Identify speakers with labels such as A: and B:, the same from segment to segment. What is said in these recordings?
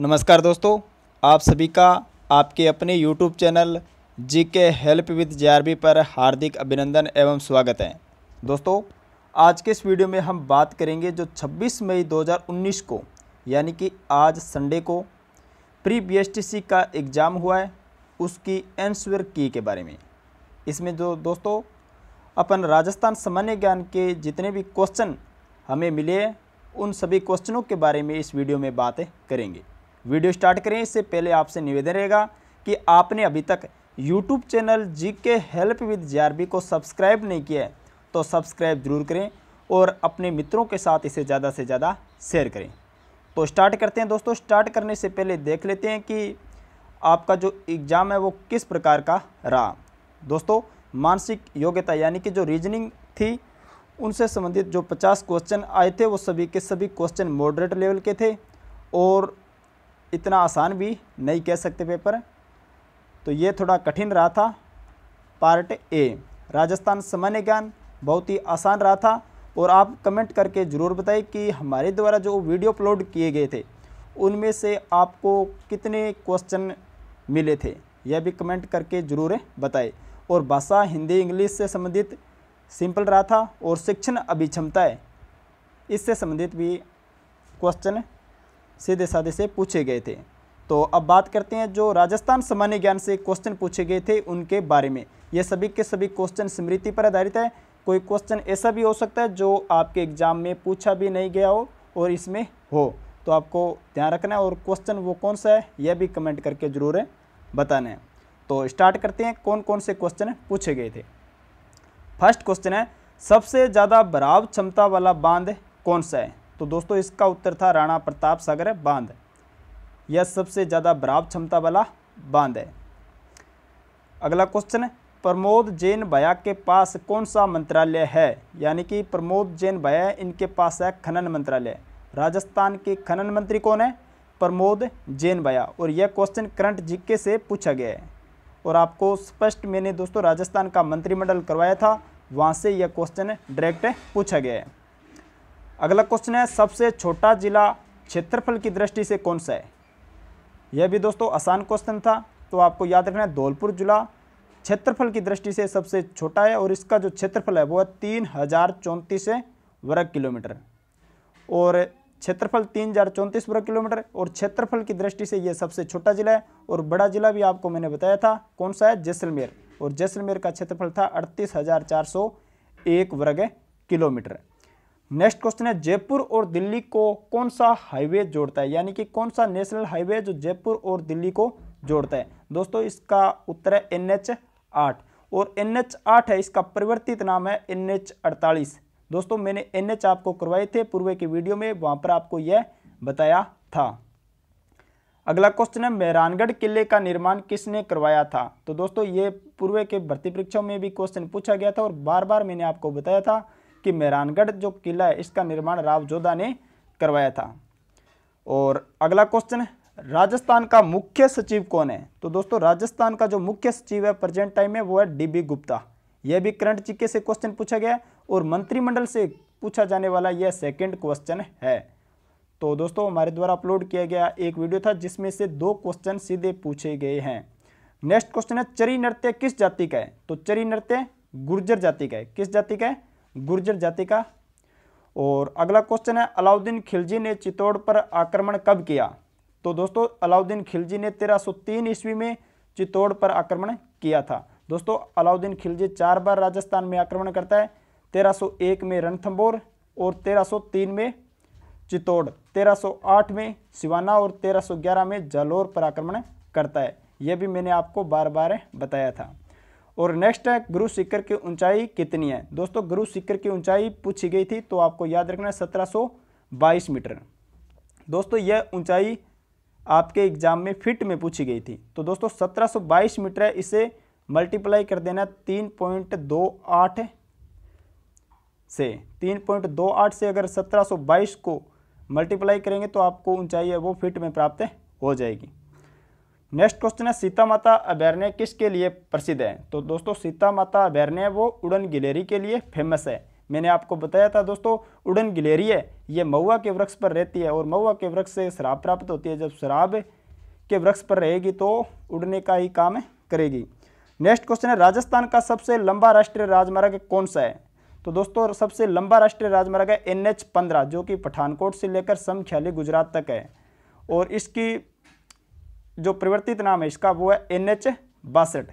A: नमस्कार दोस्तों आप सभी का आपके अपने यूट्यूब चैनल जी के हेल्प विद जे पर हार्दिक अभिनंदन एवं स्वागत है दोस्तों आज के इस वीडियो में हम बात करेंगे जो 26 मई 2019 को यानी कि आज संडे को प्री बी का एग्ज़ाम हुआ है उसकी एंसवर की के बारे में इसमें जो दोस्तों अपन राजस्थान सामान्य ज्ञान के जितने भी क्वेश्चन हमें मिले उन सभी क्वेश्चनों के बारे में इस वीडियो में बातें करेंगे वीडियो स्टार्ट करें इससे पहले आपसे निवेदन रहेगा कि आपने अभी तक यूट्यूब चैनल जी के हेल्प विद जे को सब्सक्राइब नहीं किया है तो सब्सक्राइब ज़रूर करें और अपने मित्रों के साथ इसे ज़्यादा से ज़्यादा शेयर करें तो स्टार्ट करते हैं दोस्तों स्टार्ट करने से पहले देख लेते हैं कि आपका जो एग्ज़ाम है वो किस प्रकार का रहा दोस्तों मानसिक योग्यता यानी कि जो रीजनिंग थी उनसे संबंधित जो 50 क्वेश्चन आए थे वो सभी के सभी क्वेश्चन मॉडरेट लेवल के थे और इतना आसान भी नहीं कह सकते पेपर तो ये थोड़ा कठिन रहा था पार्ट ए राजस्थान सामान्य ज्ञान बहुत ही आसान रहा था और आप कमेंट करके ज़रूर बताएं कि हमारे द्वारा जो वीडियो अपलोड किए गए थे उनमें से आपको कितने क्वेश्चन मिले थे यह भी कमेंट करके ज़रूर बताएं और भाषा हिंदी इंग्लिश से संबंधित सिंपल रहा था और शिक्षण अभिक्षमताएँ इससे संबंधित भी क्वेश्चन सीधे साधे से पूछे गए थे तो अब बात करते हैं जो राजस्थान सामान्य ज्ञान से क्वेश्चन पूछे गए थे उनके बारे में ये सभी के सभी क्वेश्चन स्मृति पर आधारित है कोई क्वेश्चन ऐसा भी हो सकता है जो आपके एग्जाम में पूछा भी नहीं गया हो और इसमें हो तो आपको ध्यान रखना है और क्वेश्चन वो कौन सा है यह भी कमेंट करके ज़रूर है बताना है तो स्टार्ट करते हैं कौन कौन से क्वेश्चन पूछे गए थे फर्स्ट क्वेश्चन है सबसे ज़्यादा भराव क्षमता वाला बांध कौन सा है तो दोस्तों इसका उत्तर था राणा प्रताप सागर बांध यह सबसे ज़्यादा भराव क्षमता वाला बांध है अगला क्वेश्चन है प्रमोद जैन भया के पास कौन सा मंत्रालय है यानी कि प्रमोद जैन भया इनके पास है खनन मंत्रालय राजस्थान के खनन मंत्री कौन है प्रमोद जैन भया और यह क्वेश्चन करंट जीके से पूछा गया है और आपको स्पष्ट मैंने दोस्तों राजस्थान का मंत्रिमंडल करवाया था वहाँ से यह क्वेश्चन डायरेक्ट पूछा गया है अगला क्वेश्चन है सबसे छोटा जिला क्षेत्रफल की दृष्टि से कौन सा है यह भी दोस्तों आसान क्वेश्चन था तो आपको याद रखना है धौलपुर जिला क्षेत्रफल की दृष्टि से सबसे छोटा है और इसका जो क्षेत्रफल है वो है तीन हज़ार चौंतीस वर्ग किलोमीटर और क्षेत्रफल तीन हज़ार चौंतीस वर्ग किलोमीटर और क्षेत्रफल की दृष्टि से यह सबसे छोटा जिला है और बड़ा जिला भी आपको मैंने बताया था कौन सा है जैसलमेर और जैसलमेर का क्षेत्रफल था अड़तीस हज़ार चार सौ एक वर्ग किलोमीटर नेक्स्ट क्वेश्चन है जयपुर और दिल्ली को कौन सा हाईवे जोड़ता है यानी कि कौन सा नेशनल हाईवे जो जयपुर और दिल्ली को जोड़ता है दोस्तों इसका उत्तर है एन एच आठ और एन एच आठ है इसका परिवर्तित नाम है एन एच अड़तालीस दोस्तों मैंने एन एच आपको करवाए थे पूर्व की वीडियो में वहाँ पर आपको यह बताया था अगला क्वेश्चन है मेहरानगढ़ किले का निर्माण किसने करवाया था तो दोस्तों ये पूर्व के भर्ती परीक्षाओं में भी क्वेश्चन पूछा गया था और बार बार मैंने आपको बताया था कि मेहरानगढ़ जो किला है इसका निर्माण राव जोधा ने करवाया था और अगला क्वेश्चन है राजस्थान का मुख्य सचिव कौन है तो दोस्तों राजस्थान का जो मुख्य सचिव है प्रेजेंट टाइम में वो है डीबी गुप्ता यह भी करंट जीके से क्वेश्चन पूछा गया और मंत्रिमंडल से पूछा जाने वाला यह सेकंड क्वेश्चन है तो दोस्तों हमारे द्वारा अपलोड किया गया एक वीडियो था जिसमें से दो क्वेश्चन सीधे पूछे गए हैं नेक्स्ट क्वेश्चन है चरी नृत्य किस जाति का है तो चरी नृत्य गुर्जर जाति का है किस जाति का है गुर्जर जाति का और अगला क्वेश्चन है अलाउद्दीन खिलजी ने चित्तौड़ पर आक्रमण कब किया तो दोस्तों अलाउद्दीन खिलजी ने 1303 ईस्वी में चित्तौड़ पर आक्रमण किया था दोस्तों अलाउद्दीन खिलजी चार बार राजस्थान में आक्रमण करता है 1301 में रणथंबोर और 1303 में चित्तौड़ 1308 में सिवाना और 1311 में जालोर पर आक्रमण करता है यह भी मैंने आपको बार बार बताया था और नेक्स्ट है गुरु शिखर की ऊंचाई कितनी है दोस्तों गुरु शिखर की ऊंचाई पूछी गई थी तो आपको याद रखना है 1722 मीटर दोस्तों यह ऊंचाई आपके एग्जाम में फिट में पूछी गई थी तो दोस्तों 1722 मीटर है इसे मल्टीप्लाई कर देना तीन आठ से आठ से अगर बाईस को मल्टीप्लाई करेंगे तो आपको ऊंचाई है वो फिट में प्राप्त हो जाएगी नेक्स्ट क्वेश्चन है सीता माता अभ्यारण्य किसके लिए प्रसिद्ध है तो दोस्तों सीता माता अभ्यारण्य वो उड़न गिलेरी के लिए फेमस है मैंने आपको बताया था दोस्तों उड़न गिलेरी है ये महुआ के वृक्ष पर रहती है और महुआ के वृक्ष से शराब प्राप्त होती है जब शराब के वृक्ष पर रहेगी तो उड़ने का ही काम करेगी नेक्स्ट क्वेश्चन है राजस्थान का सबसे लंबा राष्ट्रीय राजमार्ग कौन सा है तो दोस्तों सबसे लंबा राष्ट्रीय राजमार्ग है एन एच पंद्रह जो कि पठानकोट से लेकर समख्याली गुजरात तक है और इसकी जो परिवर्तित नाम है इसका वो है एन एच बासठ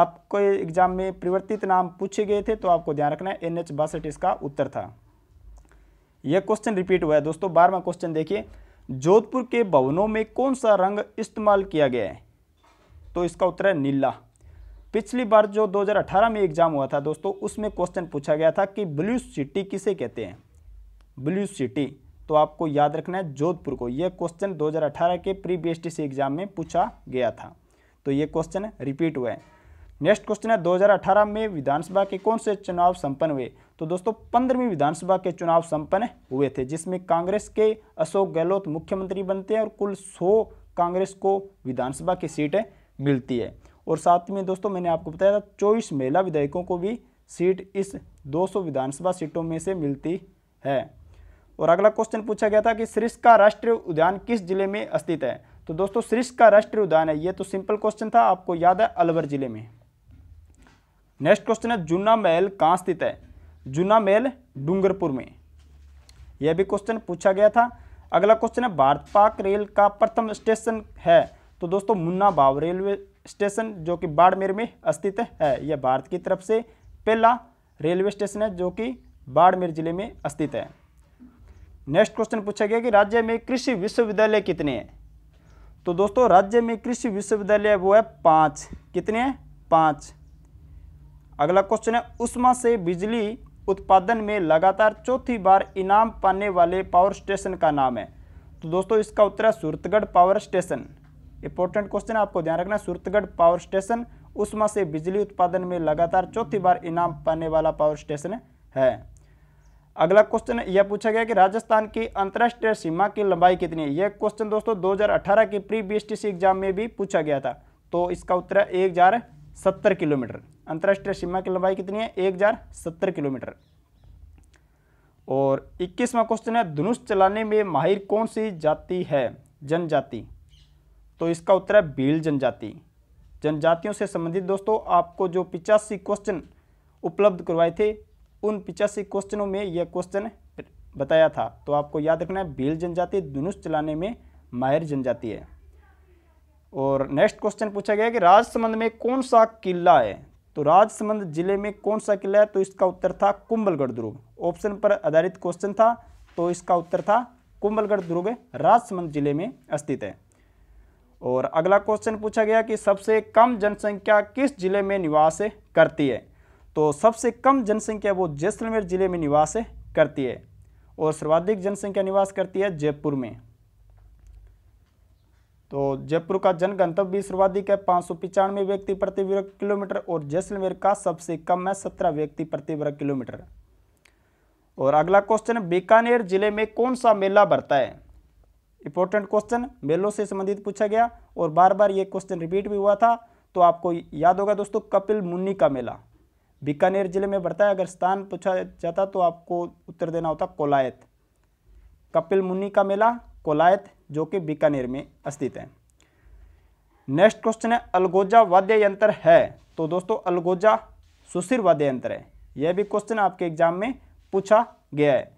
A: आपको एग्जाम में परिवर्तित नाम पूछे गए थे तो आपको ध्यान रखना है एन एच बासठ इसका उत्तर था यह क्वेश्चन रिपीट हुआ है दोस्तों बारहवा क्वेश्चन देखिए जोधपुर के भवनों में कौन सा रंग इस्तेमाल किया गया है तो इसका उत्तर है नीला पिछली बार जो 2018 में एग्जाम हुआ था दोस्तों उसमें क्वेश्चन पूछा गया था कि ब्लू सिटी किसे कहते हैं ब्लू सिटी तो आपको याद रखना है जोधपुर को यह क्वेश्चन 2018 के प्री बी से एग्जाम में पूछा गया था तो ये क्वेश्चन रिपीट हुआ है नेक्स्ट क्वेश्चन है 2018 में विधानसभा के कौन से चुनाव संपन्न हुए तो दोस्तों पंद्रहवीं विधानसभा के चुनाव संपन्न हुए थे जिसमें कांग्रेस के अशोक गहलोत मुख्यमंत्री बनते हैं और कुल सौ कांग्रेस को विधानसभा की सीटें मिलती है और साथ में दोस्तों मैंने आपको बताया था चौबीस महिला विधायकों को भी सीट इस 200 विधानसभा सीटों में से मिलती है और अगला क्वेश्चन पूछा गया था कि सृष्ट का राष्ट्रीय उद्यान किस जिले में स्थित है तो दोस्तों सृष्ट का राष्ट्रीय उद्यान है ये तो सिंपल क्वेश्चन था आपको याद है अलवर जिले में नेक्स्ट क्वेश्चन है जूना महल कहाँ स्थित है जूना महल डूंगरपुर में यह भी क्वेश्चन पूछा गया था अगला क्वेश्चन है भारत पाक रेल का प्रथम स्टेशन है तो दोस्तों मुन्ना भाव रेलवे स्टेशन जो कि बाड़मेर में स्थित है यह भारत की तरफ से पहला रेलवे स्टेशन है जो कि बाड़मेर जिले में स्थित है नेक्स्ट क्वेश्चन पूछा गया कि राज्य में कृषि विश्वविद्यालय कितने हैं तो दोस्तों राज्य में कृषि विश्वविद्यालय वो है पाँच कितने हैं पाँच अगला क्वेश्चन है उष्मा से बिजली उत्पादन में लगातार चौथी बार इनाम पाने वाले पावर स्टेशन का नाम है तो दोस्तों इसका उत्तर है Suratgarh power station important question है आपको ध्यान रखना है सूरतगढ़ पावर स्टेशन उष्मा से बिजली उत्पादन में लगातार चौथी बार इनाम पाने वाला पावर स्टेशन है अगला क्वेश्चन यह पूछा गया कि राजस्थान की अंतर्राष्ट्रीय सीमा की लंबाई कितनी है यह क्वेश्चन दोस्तों 2018 के प्री बीएसटीसी एग्जाम में भी पूछा गया था तो इसका उत्तर है एक हजार सत्तर किलोमीटर अंतर्राष्ट्रीय सीमा की लंबाई कितनी है एक हजार सत्तर किलोमीटर और इक्कीसवा क्वेश्चन है धनुष चलाने में माहिर कौन सी जाति है जनजाति तो इसका उत्तर है भील जनजाति जनजातियों से संबंधित दोस्तों आपको जो पिचासी क्वेश्चन उपलब्ध करवाए थे उन पिचासी क्वेश्चनों में यह क्वेश्चन बताया था तो आपको याद रखना है भील जनजाति धनुष चलाने में मायर जनजाति है और नेक्स्ट क्वेश्चन पूछा गया कि राजसमंद में कौन सा किला है तो राजसमंद जिले में कौन सा किला है तो इसका उत्तर था कुंभलगढ़ दुर्ग ऑप्शन पर आधारित क्वेश्चन था तो इसका उत्तर था कुंभलगढ़ दुर्ग राजसमंद जिले में स्थित है और अगला क्वेश्चन पूछा गया कि सबसे कम जनसंख्या किस जिले में निवास करती है तो सबसे कम जनसंख्या वो जैसलमेर ज़िले में निवास करती है और सर्वाधिक जनसंख्या निवास करती है जयपुर में तो जयपुर का जन गंतव्य भी सर्वाधिक है पाँच सौ पिचानवे व्यक्ति प्रति वर्ग किलोमीटर और जैसलमेर का सबसे कम है सत्रह व्यक्ति प्रति वर्ग किलोमीटर और अगला क्वेश्चन बीकानेर जिले में कौन सा मेला भरता है इंपॉर्टेंट क्वेश्चन मेलों से संबंधित पूछा गया और बार बार ये क्वेश्चन रिपीट भी हुआ था तो आपको याद होगा दोस्तों कपिल मुन्नी का मेला बीकानेर जिले में पड़ता है अगर स्थान पूछा जाता तो आपको उत्तर देना होता कोलायत कपिल मुनि का मेला कोलायत जो कि बीकानेर में स्थित है नेक्स्ट क्वेश्चन है अलगोजा वाद्य यंत्र है तो दोस्तों अलगोजा सुशीर वाद्य यंत्र है यह भी क्वेश्चन आपके एग्जाम में पूछा गया है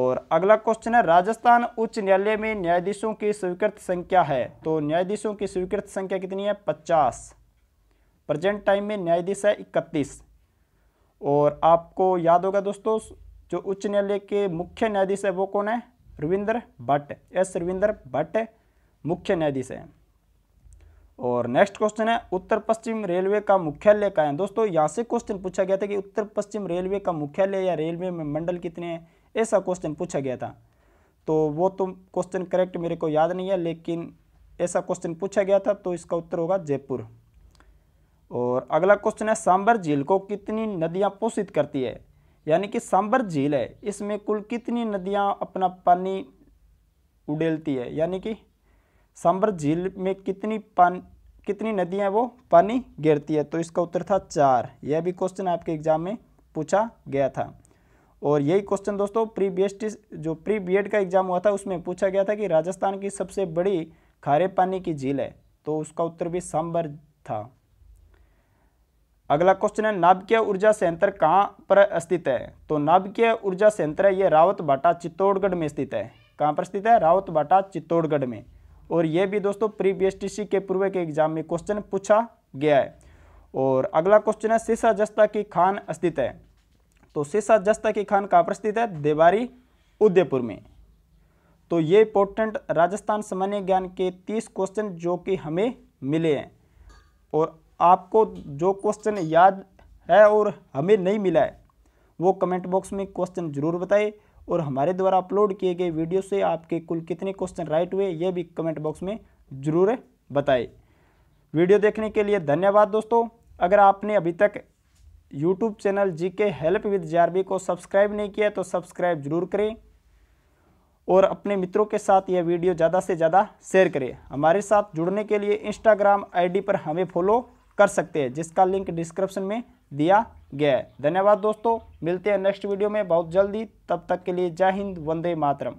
A: और अगला क्वेश्चन है राजस्थान उच्च न्यायालय में न्यायाधीशों की स्वीकृत संख्या है तो न्यायाधीशों की स्वीकृत संख्या कितनी है पचास प्रेजेंट टाइम में न्यायाधीश है इकतीस और आपको याद होगा दोस्तों जो उच्च न्यायालय के मुख्य न्यायाधीश है वो कौन है रविंद्र भट्ट एस रविंद्र भट्ट मुख्य न्यायाधीश है और नेक्स्ट क्वेश्चन है उत्तर पश्चिम रेलवे का मुख्यालय कहाँ है दोस्तों यहाँ से क्वेश्चन पूछा गया था कि उत्तर पश्चिम रेलवे का मुख्यालय या रेलवे में मंडल कितने हैं ऐसा क्वेश्चन पूछा गया था तो वो तो क्वेश्चन करेक्ट मेरे को याद नहीं है लेकिन ऐसा क्वेश्चन पूछा गया था तो इसका उत्तर होगा जयपुर और अगला क्वेश्चन है सांबर झील को कितनी नदियाँ पोषित करती है यानी कि सांबर झील है इसमें कुल कितनी नदियाँ अपना पानी उडेलती है यानी कि सांबर झील में कितनी पान कितनी नदियाँ वो पानी गिरती है तो इसका उत्तर था चार यह भी क्वेश्चन आपके एग्जाम में पूछा गया था और यही क्वेश्चन दोस्तों प्री बी जो प्री बी का एग्जाम हुआ था उसमें पूछा गया था कि राजस्थान की सबसे बड़ी खारे पानी की झील है तो उसका उत्तर भी सांबर था अगला क्वेश्चन है नाभिकीय ऊर्जा संयंत्र कहाँ पर स्थित है तो नाभिकीय ऊर्जा संयंत्र ये रावत बाटा चित्तौड़गढ़ में स्थित है कहाँ पर स्थित है रावत बाटा चित्तौड़गढ़ में और ये भी दोस्तों प्री बी के पूर्व के एग्जाम में क्वेश्चन पूछा गया है और अगला क्वेश्चन है सिसा जस्ता की खान स्थित है तो सिसा जस्ता की खान कहाँ पर स्थित है देवारी उदयपुर में तो ये इंपॉर्टेंट राजस्थान सामान्य ज्ञान के तीस क्वेश्चन जो कि हमें मिले हैं और आपको जो क्वेश्चन याद है और हमें नहीं मिला है वो कमेंट बॉक्स में क्वेश्चन जरूर बताएं और हमारे द्वारा अपलोड किए गए वीडियो से आपके कुल कितने क्वेश्चन राइट हुए ये भी कमेंट बॉक्स में ज़रूर बताएं वीडियो देखने के लिए धन्यवाद दोस्तों अगर आपने अभी तक यूट्यूब चैनल जी के हेल्प विद जे को सब्सक्राइब नहीं किया तो सब्सक्राइब जरूर करें और अपने मित्रों के साथ यह वीडियो ज़्यादा से ज़्यादा शेयर करें हमारे साथ जुड़ने के लिए इंस्टाग्राम आईडी पर हमें फॉलो कर सकते हैं जिसका लिंक डिस्क्रिप्शन में दिया गया है धन्यवाद दोस्तों मिलते हैं नेक्स्ट वीडियो में बहुत जल्दी तब तक के लिए जय हिंद वंदे मातरम